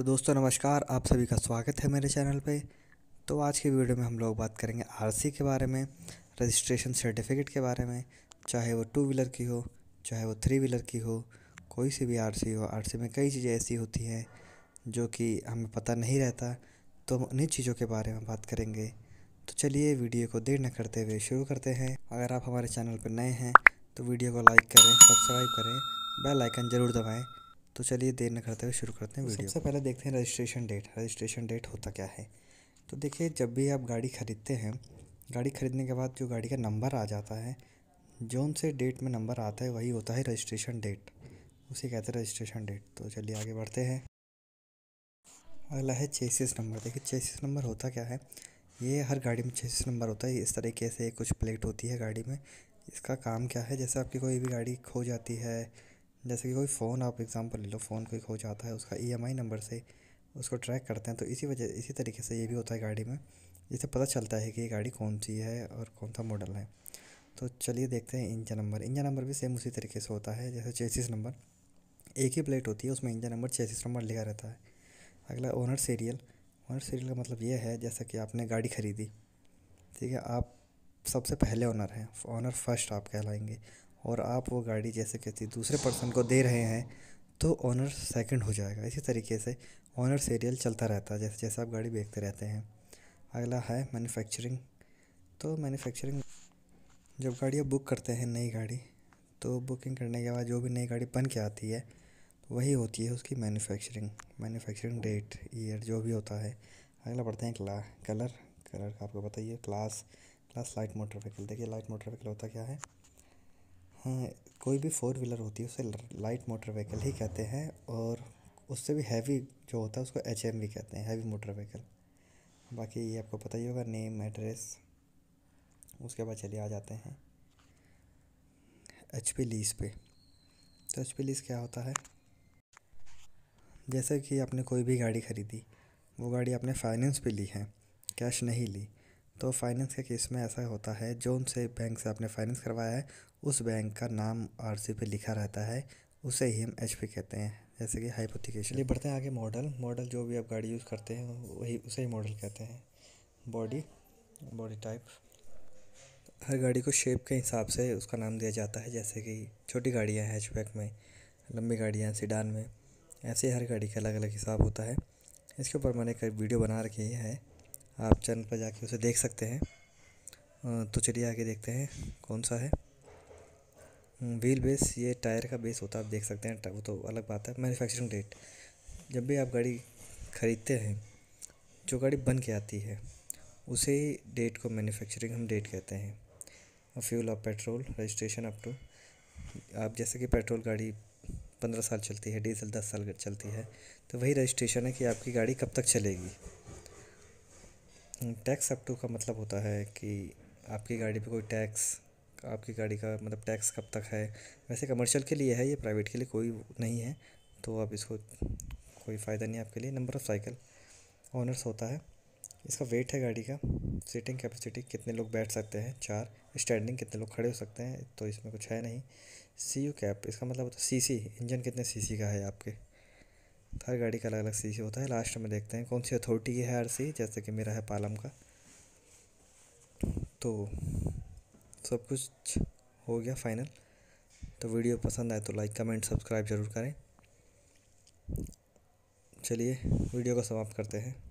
तो दोस्तों नमस्कार आप सभी का स्वागत है मेरे चैनल पे तो आज के वीडियो में हम लोग बात करेंगे आरसी के बारे में रजिस्ट्रेशन सर्टिफिकेट के बारे में चाहे वो टू व्हीलर की हो चाहे वो थ्री व्हीलर की हो कोई सी भी आरसी हो आरसी में कई चीज़ें ऐसी होती हैं जो कि हमें पता नहीं रहता तो हम उन्हीं चीज़ों के बारे में बात करेंगे तो चलिए वीडियो को देर न करते हुए शुरू करते हैं अगर आप हमारे चैनल पर नए हैं तो वीडियो को लाइक करें सब्सक्राइब करें बेल आइकन ज़रूर दबाएँ तो चलिए देर न करते हुए शुरू करते हैं तो वीडियो सबसे पहले देखते हैं रजिस्ट्रेशन डेट रजिस्ट्रेशन डेट होता क्या है तो देखिए जब भी आप गाड़ी ख़रीदते हैं गाड़ी ख़रीदने के बाद जो गाड़ी का नंबर आ जाता है जोन से डेट में नंबर आता है वही होता है रजिस्ट्रेशन डेट उसे कहते हैं रजिस्ट्रेशन डेट तो चलिए आगे बढ़ते हैं अगला है चेसिस नंबर देखिए चेसिस नंबर होता क्या है ये हर गाड़ी में चेसिस नंबर होता है इस तरीके से कुछ प्लेट होती है गाड़ी में इसका काम क्या है जैसे आपकी कोई भी गाड़ी खो जाती है जैसे कि कोई फ़ोन आप एग्ज़ाम्पल ले लो फ़ोन कोई खो जाता है उसका ई e नंबर से उसको ट्रैक करते हैं तो इसी वजह इसी तरीके से ये भी होता है गाड़ी में जिससे पता चलता है कि ये गाड़ी कौन सी है और कौन सा मॉडल है तो चलिए देखते हैं इंजन नंबर इंजन नंबर भी सेम उसी तरीके से होता है जैसे चेसिस नंबर एक ही प्लेट होती है उसमें इंजन नंबर चेसिस नंबर लिखा रहता है अगला ओनर सीरियल ओनर सीरियल का मतलब ये है जैसा कि आपने गाड़ी ख़रीदी ठीक है आप सबसे पहले ओनर हैं ओनर फर्स्ट आप कहलाएंगे और आप वो गाड़ी जैसे किसी दूसरे पर्सन को दे रहे हैं तो ऑनर सेकंड हो जाएगा इसी तरीके से ऑनर सीरियल चलता रहता है जैसे जैसे आप गाड़ी बेचते रहते हैं अगला है मैन्युफैक्चरिंग तो मैन्युफैक्चरिंग जब गाड़ी बुक करते हैं नई गाड़ी तो बुकिंग करने के बाद जो भी नई गाड़ी बन के आती है वही होती है उसकी मैन्युफैक्चरिंग मैन्युफैक्चरिंग डेट ईयर जो भी होता है अगला पढ़ते हैं क्ला कलर कलर का आपको बताइए class class light motor vehicle देखिए लाइट मोटर व्हीकल होता क्या है कोई भी फोर व्हीलर होती है उसे लाइट मोटर व्हीकल ही कहते हैं और उससे भी हैवी जो होता है उसको एच एम भी कहते हैं हैवी मोटर व्हीकल बाकी ये आपको पता ही होगा नेम एड्रेस उसके बाद चलिए आ जाते हैं एच पी लीज पे तो एच पी लीज क्या होता है जैसे कि आपने कोई भी गाड़ी ख़रीदी वो गाड़ी आपने फाइनेंस पे ली है कैश नहीं ली तो फाइनेंस के केस में ऐसा होता है जो उनसे बैंक से आपने फाइनेंस करवाया है उस बैंक का नाम आर सी पे लिखा रहता है उसे ही हम एच पी कहते हैं जैसे कि हाइपोथिकेशन ये बढ़ते हैं आगे मॉडल मॉडल जो भी आप गाड़ी यूज़ करते हैं वही उसे ही मॉडल कहते हैं बॉडी बॉडी टाइप हर गाड़ी को शेप के हिसाब से उसका नाम दिया जाता है जैसे कि छोटी गाड़ियाँ हैचबैक में लंबी गाड़ियाँ सीडान में ऐसे हर गाड़ी का अलग अलग हिसाब होता है इसके ऊपर मैंने कई वीडियो बना रखी है आप चैनल पर जाके उसे देख सकते हैं तो चलिए आगे देखते हैं कौन सा है व्हील हम्म, बेस ये टायर का बेस होता है आप देख सकते हैं वो तो अलग बात है मैन्युफैक्चरिंग डेट जब भी आप गाड़ी ख़रीदते हैं जो गाड़ी बन के आती है उसे ही डेट को मैन्युफैक्चरिंग हम डेट कहते हैं फ्यूल और पेट्रोल रजिस्ट्रेशन अप टू आप जैसे कि पेट्रोल गाड़ी पंद्रह साल चलती है डीजल दस साल चलती है तो वही रजिस्ट्रेशन है कि आपकी गाड़ी कब तक चलेगी टैक्स अप टू का मतलब होता है कि आपकी गाड़ी पे कोई टैक्स आपकी गाड़ी का मतलब टैक्स कब तक है वैसे कमर्शियल के लिए है ये प्राइवेट के लिए कोई नहीं है तो आप इसको कोई फ़ायदा नहीं आपके लिए नंबर ऑफ़ साइकिल ऑनर्स होता है इसका वेट है गाड़ी का सीटिंग कैपेसिटी कितने लोग बैठ सकते हैं चार स्टैंडिंग कितने लोग खड़े हो सकते हैं तो इसमें कुछ है नहीं सी यू कैप इसका मतलब होता है सी सी इंजन कितने सी सी का है आपके तो हर गाड़ी का अलग अलग सी सी होता है लास्ट में देखते हैं कौन सी अथॉरिटी है आर सी जैसे कि मेरा है पालम का तो सब कुछ हो गया फाइनल तो वीडियो पसंद आए तो लाइक कमेंट सब्सक्राइब ज़रूर करें चलिए वीडियो को समाप्त करते हैं